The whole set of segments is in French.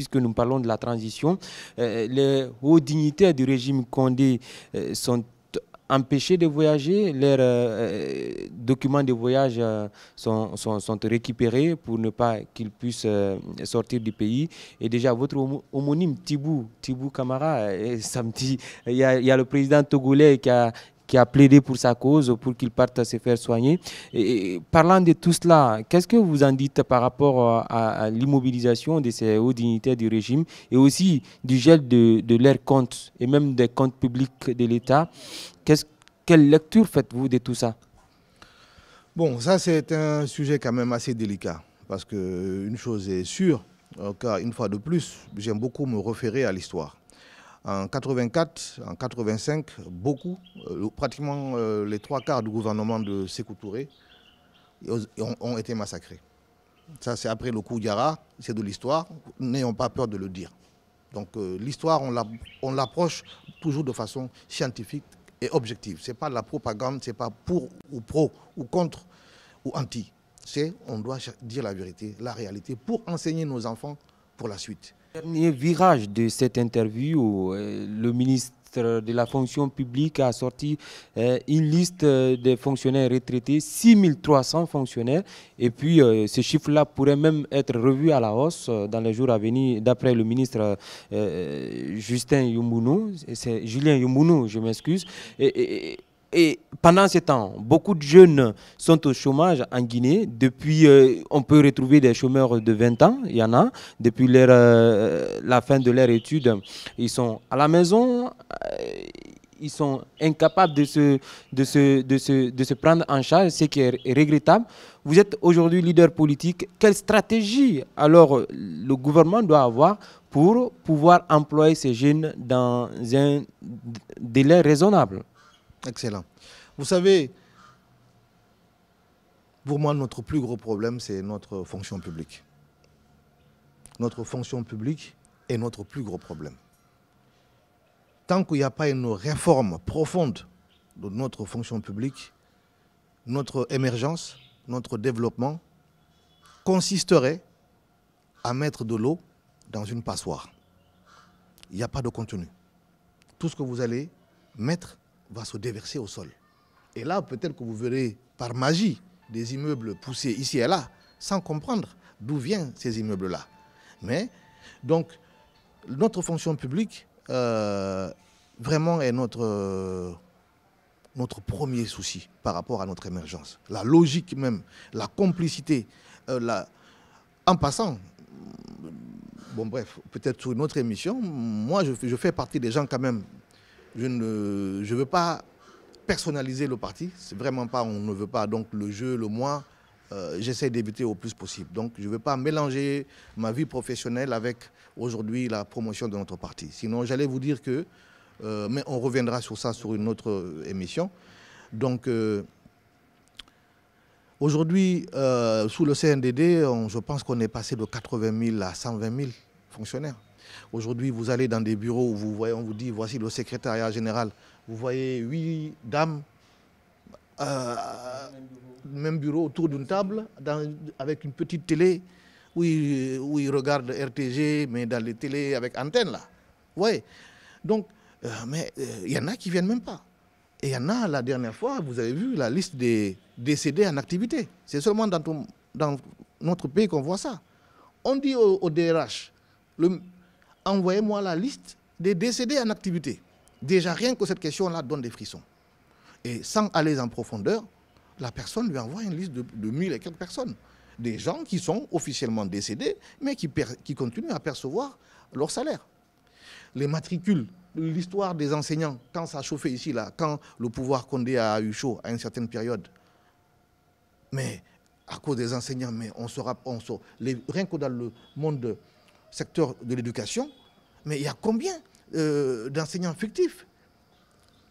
puisque nous parlons de la transition, euh, les hauts dignitaires du régime Condé euh, sont empêchés de voyager, leurs euh, documents de voyage sont, récupérés pour ne pas qu'ils puissent sortir du pays. Et déjà, votre homonyme Tibou, Tibou Camara, samedi, il y, a le président togolais qui a, qui a plaidé pour sa cause, pour qu'il parte se faire soigner. Et, parlant de tout cela, qu'est-ce que vous en dites par rapport euh, à, l'immobilisation de ces hauts dignitaires du régime et aussi du gel de, leurs comptes et même des comptes publics de l'État Quelle lecture faites-vous de tout ça Bon, ça c'est un sujet quand même assez délicat parce qu'une chose est sûre, car une fois de plus, j'aime beaucoup me référer à l'histoire. En 84, en 85, beaucoup, euh, pratiquement euh, les trois quarts du gouvernement de Sékou Touré ont, été massacrés. Ça, c'est après le coup Diara, c'est de l'histoire, n'ayons pas peur de le dire. Donc euh, l'histoire, on l'approche toujours de façon scientifique et objective. Ce n'est pas de la propagande, ce n'est pas pour ou pro ou contre ou anti. C'est on doit dire la vérité, la réalité, pour enseigner nos enfants pour la suite. Dernier virage de cette interview, où euh, le ministre de la fonction publique a sorti euh, une liste euh, des fonctionnaires retraités, 6300 fonctionnaires. Et puis, ce chiffre-là pourrait même être revu à la hausse dans les jours à venir, d'après le ministre Justin Yumounou, c'est Julien Yumounou, je m'excuse. Et pendant ce temps, beaucoup de jeunes sont au chômage en Guinée. Depuis, euh, on peut retrouver des chômeurs de 20 ans, il y en a. Depuis euh, la fin de leur étude, ils sont à la maison, euh, ils sont incapables de se, de, se, de, de se prendre en charge, ce qui est regrettable. Vous êtes aujourd'hui leader politique. Quelle stratégie alors le gouvernement doit avoir pour pouvoir employer ces jeunes dans un délai raisonnable Excellent. Vous savez, pour moi, notre plus gros problème, c'est notre fonction publique. Notre fonction publique est notre plus gros problème. Tant qu'il n'y a pas une réforme profonde de notre fonction publique, notre émergence, notre développement consisterait à mettre de l'eau dans une passoire. Il n'y a pas de contenu. Tout ce que vous allez mettre, va se déverser au sol. Et là, peut-être que vous verrez par magie des immeubles poussés ici et là, sans comprendre d'où viennent ces immeubles-là. Mais, donc, notre fonction publique, euh, vraiment, est notre, notre premier souci par rapport à notre émergence. La logique même, la complicité. Euh, en passant, bon bref, peut-être sur une autre émission, moi je fais partie des gens quand même je ne veux pas personnaliser le parti. C'est vraiment pas, on ne veut pas. Donc le jeu, le moi, euh, j'essaie d'éviter au plus possible. Donc je ne veux pas mélanger ma vie professionnelle avec aujourd'hui la promotion de notre parti. Sinon j'allais vous dire que, euh, mais on reviendra sur ça sur une autre émission. Donc euh, aujourd'hui, sous le CNDD, je pense qu'on est passé de 80 000 à 120 000 fonctionnaires. Aujourd'hui, vous allez dans des bureaux où vous voyez, on vous dit, voici le secrétariat général. Vous voyez huit dames, euh, même bureau, autour d'une table, avec une petite télé, où ils, regardent RTG, mais dans les télés avec antenne, là. Vous voyez Donc, euh, mais il euh, y en a qui ne viennent même pas. Et il y en a, la dernière fois, vous avez vu la liste des décédés en activité. C'est seulement dans, dans notre pays qu'on voit ça. On dit au, au DRH, le, envoyez-moi la liste des décédés en activité. Déjà, rien que cette question-là donne des frissons. Et sans aller en profondeur, la personne lui envoie une liste de, 1000 mille et quelques personnes. Des gens qui sont officiellement décédés, mais qui, continuent à percevoir leur salaire. Les matricules, l'histoire des enseignants, quand ça a chauffé ici, là, quand le pouvoir Condé a eu chaud à une certaine période. Mais à cause des enseignants, mais on se, on rien que dans le monde secteur de l'éducation, mais il y a combien euh, d'enseignants fictifs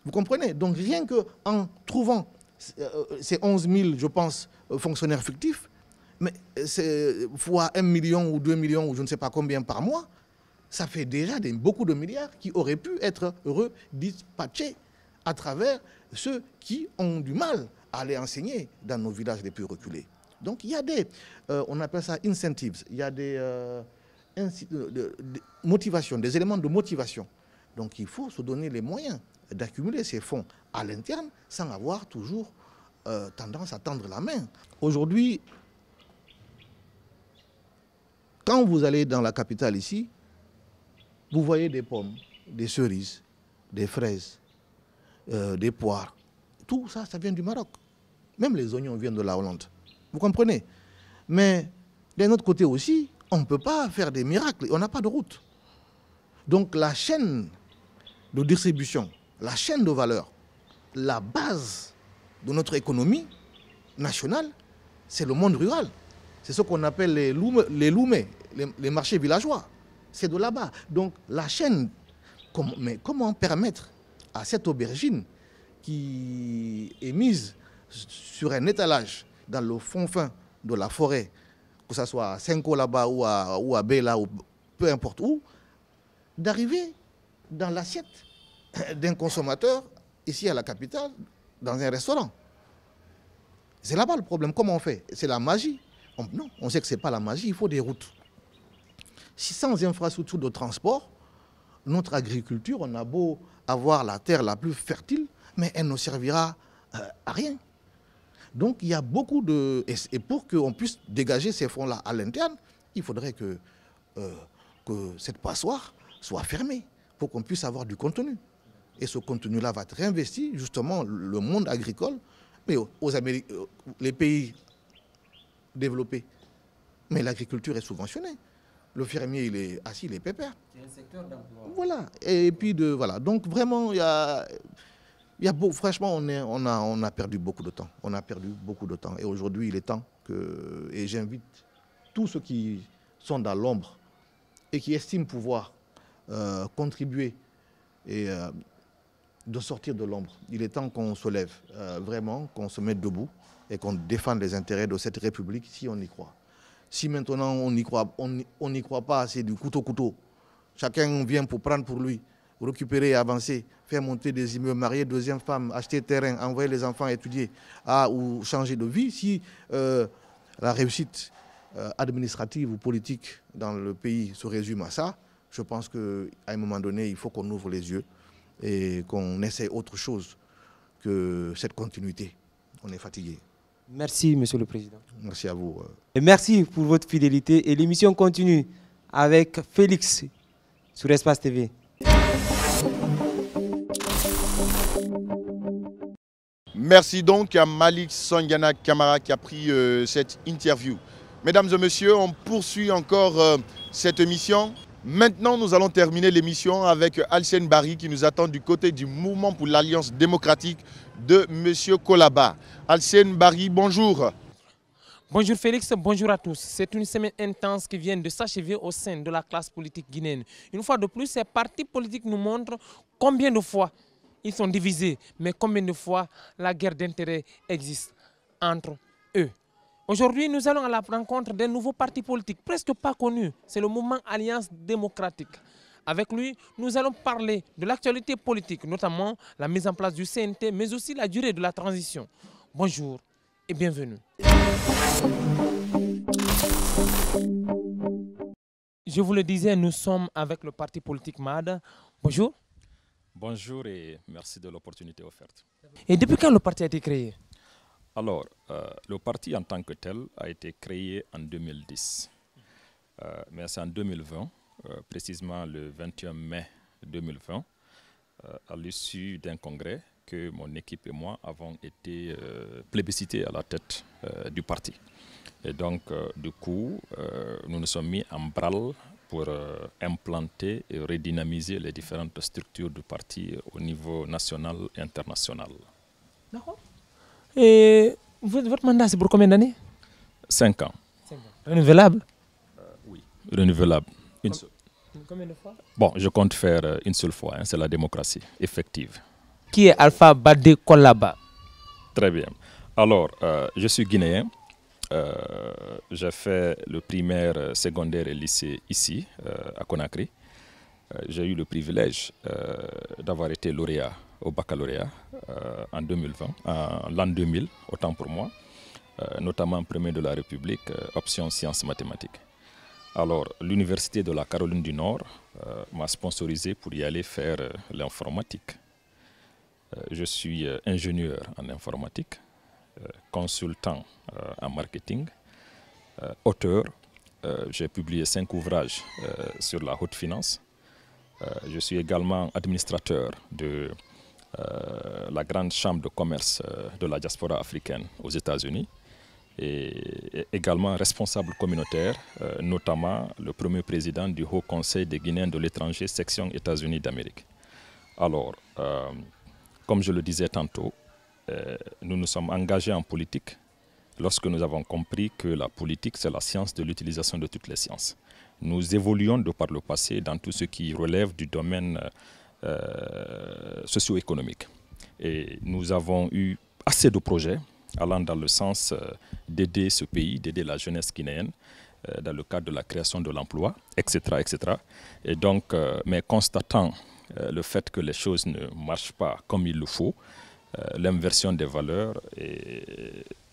Vous comprenez Donc rien en trouvant euh, ces 11 000, je pense, euh, fonctionnaires fictifs, mais c'est fois 1 million ou 2 millions ou je ne sais pas combien par mois, ça fait déjà beaucoup de milliards qui auraient pu être redispatchés à travers ceux qui ont du mal à aller enseigner dans nos villages les plus reculés. Donc il y a des, on appelle ça incentives, il y a des motivation, des éléments de motivation. Donc il faut se donner les moyens d'accumuler ces fonds à l'interne sans avoir toujours euh, tendance à tendre la main. Aujourd'hui, quand vous allez dans la capitale ici, vous voyez des pommes, des cerises, des fraises, euh, des poires. Tout ça, ça vient du Maroc. Même les oignons viennent de la Hollande. Vous comprenez Mais d'un autre côté aussi, on ne peut pas faire des miracles, on n'a pas de route. Donc la chaîne de distribution, la chaîne de valeur, la base de notre économie nationale, c'est le monde rural. C'est ce qu'on appelle les loumés, les, les, marchés villageois. C'est de là-bas. Donc la chaîne, mais comment permettre à cette aubergine qui est mise sur un étalage dans le fond fin de la forêt que ce soit à Senko là-bas ou à, ou à ou peu importe où, d'arriver dans l'assiette d'un consommateur ici à la capitale, dans un restaurant. C'est là-bas le problème. Comment on fait C'est la magie. non, on sait que ce n'est pas la magie, il faut des routes. Si sans infrastructure de transport, notre agriculture, on a beau avoir la terre la plus fertile, mais elle ne servira euh, à rien. Donc il y a beaucoup de... Et pour qu'on puisse dégager ces fonds-là à l'interne, il faudrait que, euh, que cette passoire soit fermée pour qu'on puisse avoir du contenu. Et ce contenu-là va être réinvesti, justement, le monde agricole, mais aux Améri euh, les pays développés. Mais l'agriculture est subventionnée. Le fermier, il est assis, il est pépère. C'est un secteur d'emploi. Voilà. Et puis, de, voilà. Donc, vraiment, il y a franchement, on, a, perdu beaucoup de temps. On a perdu beaucoup de temps. Et aujourd'hui, il est temps que. Et j'invite tous ceux qui sont dans l'ombre et qui estiment pouvoir euh, contribuer et euh, de sortir de l'ombre. Il est temps qu'on se lève euh, vraiment, qu'on se mette debout et qu'on défende les intérêts de cette République si on y croit. Si maintenant on n'y croit, on, croit pas, c'est du couteau-couteau. Chacun vient pour prendre pour lui récupérer avancer, faire monter des immeubles, marier deuxième femme, acheter terrain, envoyer les enfants étudier ou changer de vie, si euh, la réussite euh, administrative ou politique dans le pays se résume à ça, je pense qu'à un moment donné, il faut qu'on ouvre les yeux et qu'on essaie autre chose que cette continuité. On est fatigué. Merci, Monsieur le Président. Merci à vous. Euh. Et merci pour votre fidélité. Et l'émission continue avec Félix sur Espace TV. Merci donc à Malik Sangana Kamara qui a pris euh, cette interview. Mesdames et messieurs, on poursuit encore euh, cette émission. Maintenant, nous allons terminer l'émission avec Alcène Barry qui nous attend du côté du mouvement pour l'Alliance démocratique de M. Kolaba. Alcène Barry, bonjour. Bonjour Félix, bonjour à tous. C'est une semaine intense qui vient de s'achever au sein de la classe politique guinéenne. Une fois de plus, ces partis politiques nous montrent combien de fois ils sont divisés. Mais combien de fois la guerre d'intérêt existe entre eux Aujourd'hui, nous allons à la rencontre d'un nouveau parti politique presque pas connu. C'est le mouvement Alliance démocratique. Avec lui, nous allons parler de l'actualité politique, notamment la mise en place du CNT, mais aussi la durée de la transition. Bonjour et bienvenue. Je vous le disais, nous sommes avec le parti politique MAD. Bonjour. Bonjour et merci de l'opportunité offerte. Et depuis quand le parti a été créé Alors, euh, le parti en tant que tel a été créé en 2010. Euh, mais c'est en 2020, euh, précisément le 21 mai 2020, à l'issue d'un congrès que mon équipe et moi avons été plébiscités à la tête du parti. Et donc, du coup, nous nous sommes mis en branle pour euh, implanter et redynamiser les différentes structures du parti au niveau national et international. D'accord. Et votre mandat, c'est pour combien d'années Cinq ans. Renouvelable euh, Oui, renouvelable. Combien de fois Bon, je compte faire euh, une seule fois. Hein, c'est la démocratie effective. Qui est Alpha Bade Kolaba Très bien. Alors, je suis guinéen. Euh, j'ai fait le primaire, euh, secondaire et lycée ici, euh, à Conakry. j'ai eu le privilège d'avoir été lauréat au baccalauréat en 2020, l'an 2000, autant pour moi, notamment premier de la République, option sciences mathématiques. Alors, l'Université de la Caroline du Nord m'a sponsorisé pour y aller faire l'informatique. je suis ingénieur en informatique. Euh, consultant euh, en marketing, euh, auteur. J'ai publié cinq ouvrages sur la haute finance. je suis également administrateur de la grande chambre de commerce de la diaspora africaine aux États-Unis et également responsable communautaire, notamment le premier président du Haut Conseil des Guinéens de l'étranger, section États-Unis d'Amérique. Alors, comme je le disais tantôt, euh, nous nous sommes engagés en politique lorsque nous avons compris que la politique, c'est la science de l'utilisation de toutes les sciences. Nous évoluons de par le passé dans tout ce qui relève du domaine euh, euh, socio-économique. Et nous avons eu assez de projets allant dans le sens d'aider ce pays, d'aider la jeunesse guinéenne dans le cadre de la création de l'emploi, etc., etc. Et donc, mais constatant le fait que les choses ne marchent pas comme il le faut, euh, l'inversion des valeurs et,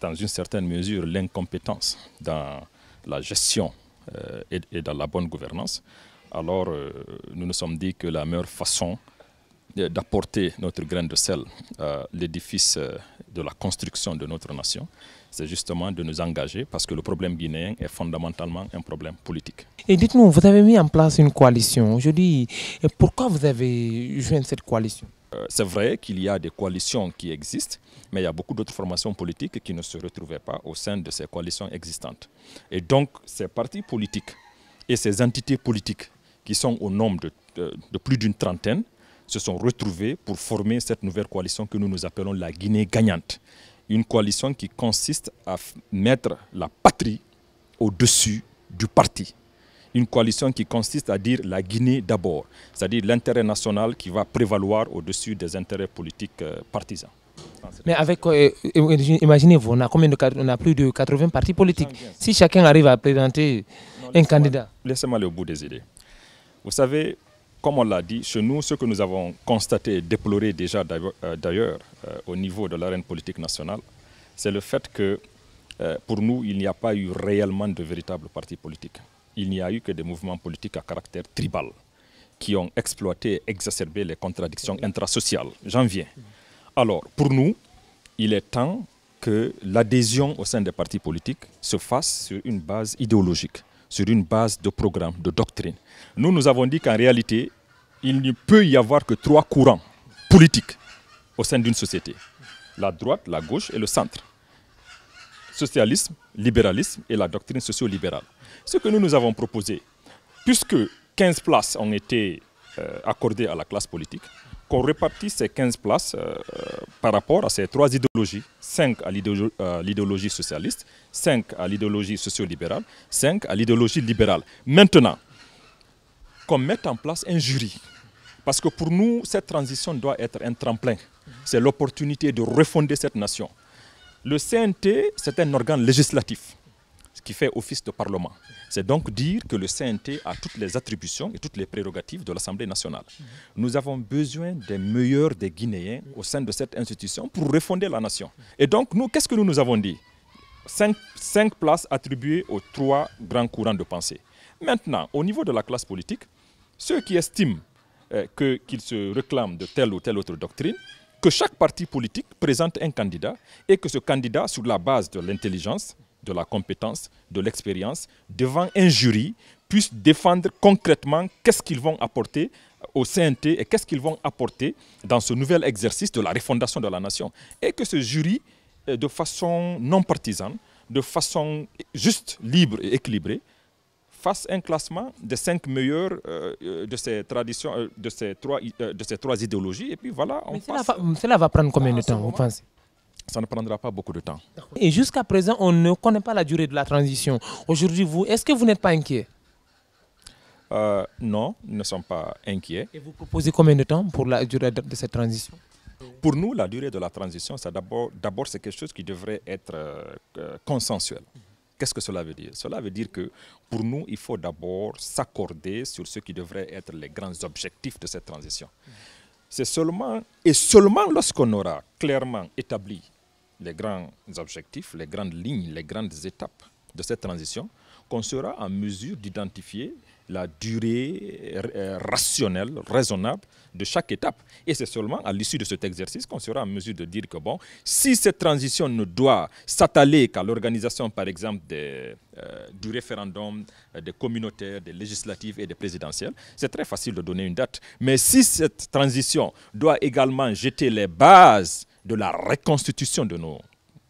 dans une certaine mesure, l'incompétence dans la gestion euh, et, dans la bonne gouvernance. Alors, euh, nous nous sommes dit que la meilleure façon d'apporter notre grain de sel à l'édifice de la construction de notre nation, c'est justement de nous engager parce que le problème guinéen est fondamentalement un problème politique. Et dites-nous, vous avez mis en place une coalition. dis, pourquoi vous avez joint cette coalition euh, c'est vrai qu'il y a des coalitions qui existent, mais il y a beaucoup d'autres formations politiques qui ne se retrouvaient pas au sein de ces coalitions existantes. Et donc, ces partis politiques et ces entités politiques, qui sont au nombre de, euh, plus d'une trentaine, se sont retrouvés pour former cette nouvelle coalition que nous nous appelons la Guinée gagnante. Une coalition qui consiste à mettre la patrie au-dessus du parti une coalition qui consiste à dire la Guinée d'abord, c'est-à-dire l'intérêt national qui va prévaloir au-dessus des intérêts politiques euh, partisans. Mais avec, euh, imaginez-vous, on a plus de 80 partis politiques. Si chacun arrive à présenter un candidat. Laissez-moi aller au bout des idées. Vous savez, comme on l'a dit, chez nous, ce que nous avons constaté et déploré déjà d'ailleurs euh, au niveau de l'arène politique nationale, c'est le fait que pour nous, il n'y a pas eu réellement de véritable parti politique il n'y a eu que des mouvements politiques à caractère tribal qui ont exploité et exacerbé les contradictions intrasociales. J'en viens. Alors, pour nous, il est temps que l'adhésion au sein des partis politiques se fasse sur une base idéologique, sur une base de programme, de doctrine. Nous, nous avons dit qu'en réalité, il ne peut y avoir que trois courants politiques au sein d'une société. La droite, la gauche et le centre. Socialisme, libéralisme et la doctrine socio-libérale ce que nous nous avons proposé, puisque 15 places ont été euh, accordées à la classe politique, qu'on répartisse ces 15 places euh, euh, par rapport à ces trois idéologies, 5 à l'idéologie socialiste, 5 à l'idéologie sociolibérale, 5 à l'idéologie libérale. Maintenant, qu'on mette en place un jury, parce que pour nous, cette transition doit être un tremplin. C'est l'opportunité de refonder cette nation. Le CNT, c'est un organe législatif qui fait office de Parlement. C'est donc dire que le CNT a toutes les attributions et toutes les prérogatives de l'Assemblée nationale. Nous avons besoin des meilleurs des Guinéens au sein de cette institution pour refonder la nation. Et donc, nous, qu'est-ce que nous nous avons dit cinq, places attribuées aux trois grands courants de pensée. Maintenant, au niveau de la classe politique, ceux qui estiment euh, qu'ils se réclament de telle ou telle autre doctrine, que chaque parti politique présente un candidat et que ce candidat, sur la base de l'intelligence, de la compétence, de l'expérience, devant un jury, puissent défendre concrètement qu'est-ce qu'ils vont apporter au CNT et qu'est-ce qu'ils vont apporter dans ce nouvel exercice de la refondation de la nation. Et que ce jury, euh, de façon non partisane, de façon juste, libre et équilibrée, fasse un classement des cinq meilleurs euh, euh, de ces traditions, de, ces trois, idéologies. Et puis voilà, on cela, va, cela va prendre combien de ah, temps, vous pensez ça ne prendra pas beaucoup de temps. Et jusqu'à présent, on ne connaît pas la durée de la transition. Aujourd'hui, vous, est-ce que vous n'êtes pas inquiet euh, Non, nous ne sommes pas inquiets. Et vous proposez combien de temps pour la durée de cette transition Pour nous, la durée de la transition, d'abord, c'est quelque chose qui devrait être euh, euh, consensuel. Qu'est-ce que cela veut dire Cela veut dire que pour nous, il faut d'abord s'accorder sur ce qui devrait être les grands objectifs de cette transition. C'est seulement, et seulement lorsqu'on aura clairement établi les grands objectifs, les grandes lignes, les grandes étapes de cette transition, qu'on sera en mesure d'identifier la durée euh, rationnelle, raisonnable de chaque étape. Et c'est seulement à l'issue de cet exercice qu'on sera en mesure de dire que, bon, si cette transition ne doit s'attaler qu'à l'organisation, par exemple, des, euh, du référendum, euh, des communautaires, des législatives et des présidentielles, c'est très facile de donner une date. Mais si cette transition doit également jeter les bases de la reconstitution de nos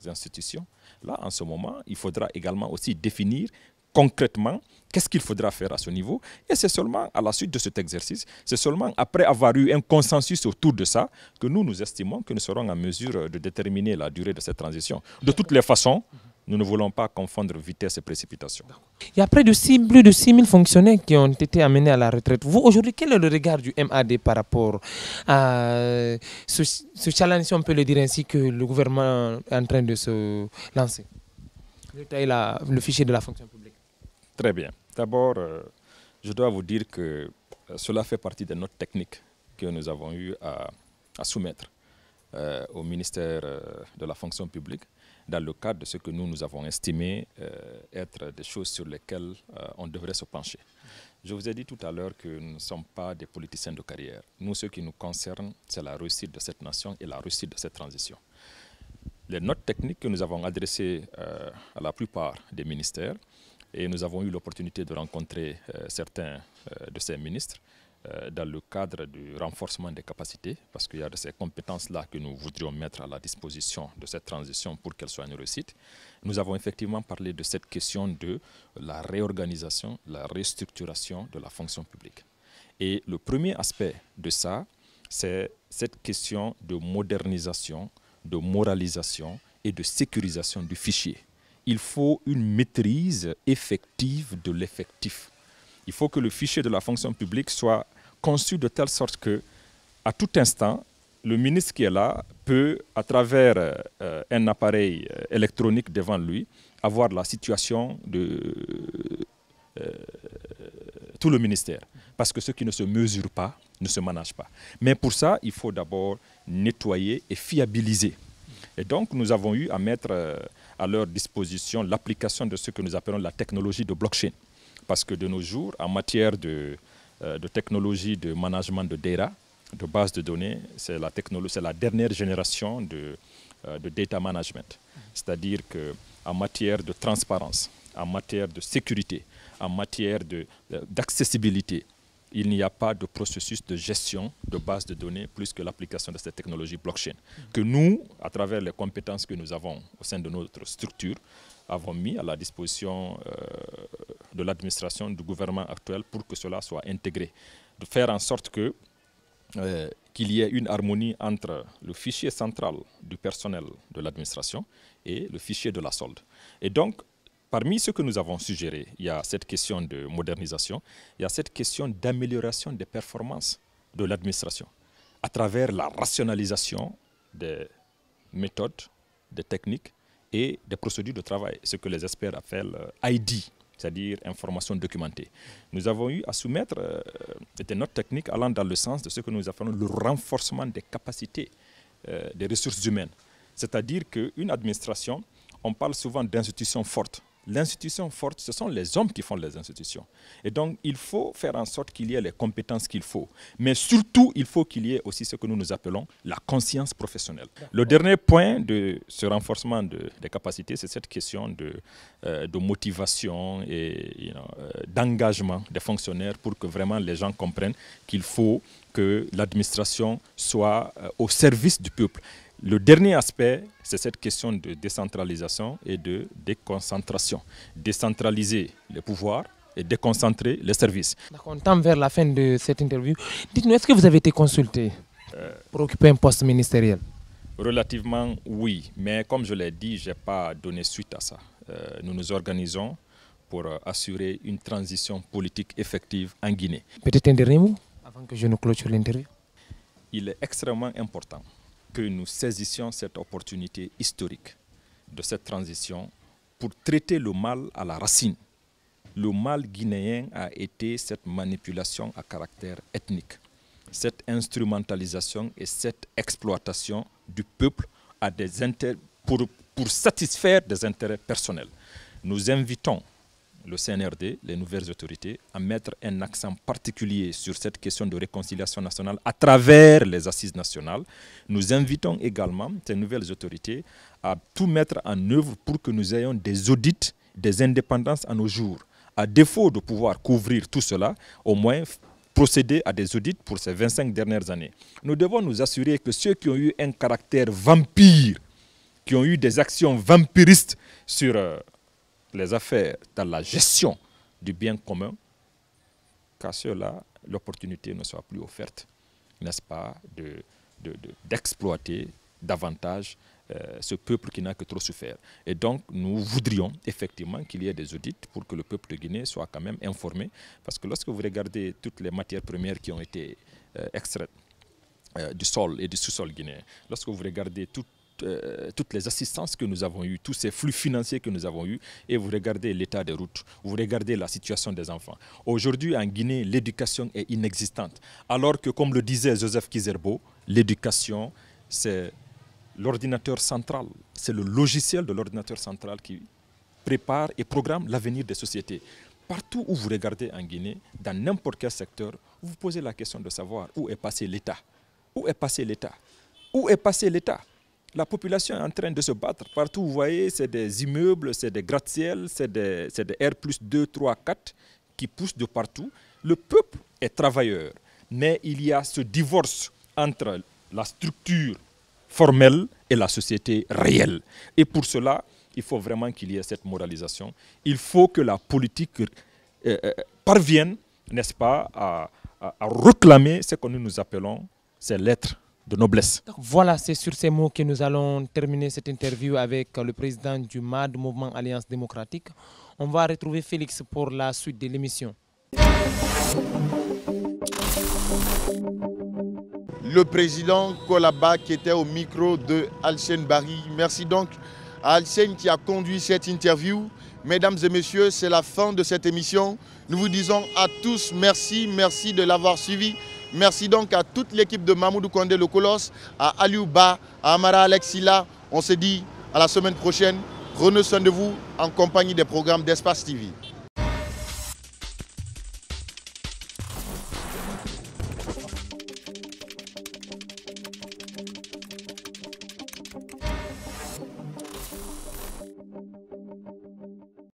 institutions, là, en ce moment, il faudra également aussi définir concrètement qu'est-ce qu'il faudra faire à ce niveau. Et c'est seulement à la suite de cet exercice, c'est seulement après avoir eu un consensus autour de ça que nous, nous estimons que nous serons en mesure de déterminer la durée de cette transition. De toutes les façons, nous ne voulons pas confondre vitesse et précipitation. Il y a près de 6, plus de 6 000 fonctionnaires qui ont été amenés à la retraite. Vous, aujourd'hui, quel est le regard du MAD par rapport à ce, challenge, si on peut le dire ainsi, que le gouvernement est en train de se lancer Le fichier de la fonction publique. Très bien. D'abord, euh, je dois vous dire que euh, cela fait partie de notre technique que nous avons eu à, soumettre euh, au ministère de la fonction publique dans le cadre de ce que nous, nous avons estimé euh, être des choses sur lesquelles euh, on devrait se pencher. Je vous ai dit tout à l'heure que nous ne sommes pas des politiciens de carrière. Nous, ce qui nous concerne, c'est la réussite de cette nation et la réussite de cette transition. Les notes techniques que nous avons adressées euh, à la plupart des ministères, et nous avons eu l'opportunité de rencontrer certains de ces ministres, euh, dans le cadre du renforcement des capacités, parce qu'il y a de ces compétences-là que nous voudrions mettre à la disposition de cette transition pour qu'elle soit une réussite. Nous avons effectivement parlé de cette question de la réorganisation, la restructuration de la fonction publique. Et le premier aspect de ça, c'est cette question de modernisation, de moralisation et de sécurisation du fichier. Il faut une maîtrise effective de l'effectif. Il faut que le fichier de la fonction publique soit conçu de telle sorte que, à tout instant, le ministre qui est là peut, à travers euh, un appareil euh, électronique devant lui, avoir la situation de euh, tout le ministère. Parce que ce qui ne se mesure pas ne se manage pas. Mais pour ça, il faut d'abord nettoyer et fiabiliser. Et donc, nous avons eu à mettre à leur disposition l'application de ce que nous appelons la technologie de blockchain. Parce que de nos jours, en matière de euh, de technologie de management de data, de base de données. C'est la, la dernière génération de, euh, de data management. C'est-à-dire qu'en matière de transparence, en matière de sécurité, en matière euh, d'accessibilité, il n'y a pas de processus de gestion de base de données plus que l'application de cette technologie blockchain. Que nous, à travers les compétences que nous avons au sein de notre structure, avons mis à la disposition de l'administration, du gouvernement actuel pour que cela soit intégré. De faire en sorte que euh, qu'il y ait une harmonie entre le fichier central du personnel de l'administration et le fichier de la solde. Et donc, parmi ce que nous avons suggéré, il y a cette question de modernisation, il y a cette question d'amélioration des performances de l'administration à travers la rationalisation des méthodes, des techniques et des procédures de travail, ce que les experts appellent euh, ID, c'est-à-dire information documentée. Nous avons eu à soumettre euh, des notes techniques allant dans le sens de ce que nous appelons le renforcement des capacités euh, des ressources humaines. C'est-à-dire qu'une administration, on parle souvent d'institutions fortes. L'institution forte, ce sont les hommes qui font les institutions. Et donc, il faut faire en sorte qu'il y ait les compétences qu'il faut. Mais surtout, il faut qu'il y ait aussi ce que nous nous appelons la conscience professionnelle. Le dernier point de ce renforcement des capacités, c'est cette question de, euh, de motivation et euh, d'engagement des fonctionnaires pour que vraiment les gens comprennent qu'il faut que l'administration soit euh, au service du peuple. Le dernier aspect, c'est cette question de décentralisation et de déconcentration. Décentraliser les pouvoirs et déconcentrer les services. On tend vers la fin de cette interview. Dites-nous, est-ce que vous avez été consulté euh, pour occuper un poste ministériel Relativement oui, mais comme je l'ai dit, je n'ai pas donné suite à ça. Euh, nous nous organisons pour assurer une transition politique effective en Guinée. Peut-être un dernier mot avant que je ne clôture l'interview. Il est extrêmement important que nous saisissions cette opportunité historique de cette transition pour traiter le mal à la racine. Le mal guinéen a été cette manipulation à caractère ethnique, cette instrumentalisation et cette exploitation du peuple à des pour, pour satisfaire des intérêts personnels. Nous invitons le CNRD, les nouvelles autorités, à mettre un accent particulier sur cette question de réconciliation nationale à travers les assises nationales. Nous invitons également ces nouvelles autorités à tout mettre en œuvre pour que nous ayons des audits, des indépendances à nos jours. À défaut de pouvoir couvrir tout cela, au moins procéder à des audits pour ces 25 dernières années. Nous devons nous assurer que ceux qui ont eu un caractère vampire, qui ont eu des actions vampiristes sur euh, les affaires, dans la gestion du bien commun, qu'à cela, l'opportunité ne soit plus offerte, n'est-ce pas, d'exploiter de, davantage euh, ce peuple qui n'a que trop souffert. Et donc, nous voudrions effectivement qu'il y ait des audits pour que le peuple de Guinée soit quand même informé, parce que lorsque vous regardez toutes les matières premières qui ont été euh, extraites, euh, du sol et du sous-sol guinéen. Lorsque vous regardez toutes euh, toutes les assistances que nous avons eues, tous ces flux financiers que nous avons eus, et vous regardez l'état des routes, vous regardez la situation des enfants. Aujourd'hui, en Guinée, l'éducation est inexistante. Alors que, comme le disait Joseph Kizerbo, l'éducation, c'est l'ordinateur central, c'est le logiciel de l'ordinateur central qui prépare et programme l'avenir des sociétés. Partout où vous regardez en Guinée, dans n'importe quel secteur, vous posez la question de savoir où est passé l'État. Où est passé l'État Où est passé l'État la population est en train de se battre. Partout, vous voyez, c'est des immeubles, c'est des gratte ciels c'est des, R 2, 3, 4 qui poussent de partout. Le peuple est travailleur, mais il y a ce divorce entre la structure formelle et la société réelle. Et pour cela, il faut vraiment qu'il y ait cette moralisation. Il faut que la politique euh, euh, parvienne, n'est-ce pas, à, à, reclamer ce que nous nous appelons ces lettres de noblesse. Voilà, c'est sur ces mots que nous allons terminer cette interview avec le président du MAD, Mouvement Alliance Démocratique. On va retrouver Félix pour la suite de l'émission. Le président Kolaba qui était au micro de Alsen Barry. Merci donc à Alcène qui a conduit cette interview. Mesdames et messieurs, c'est la fin de cette émission. Nous vous disons à tous merci, merci de l'avoir suivi. Merci donc à toute l'équipe de Mamoudou Kondé le Colosse, à Aliouba, à Amara Alexila. On se dit à la semaine prochaine. Prenez soin de vous en compagnie des programmes d'Espace TV.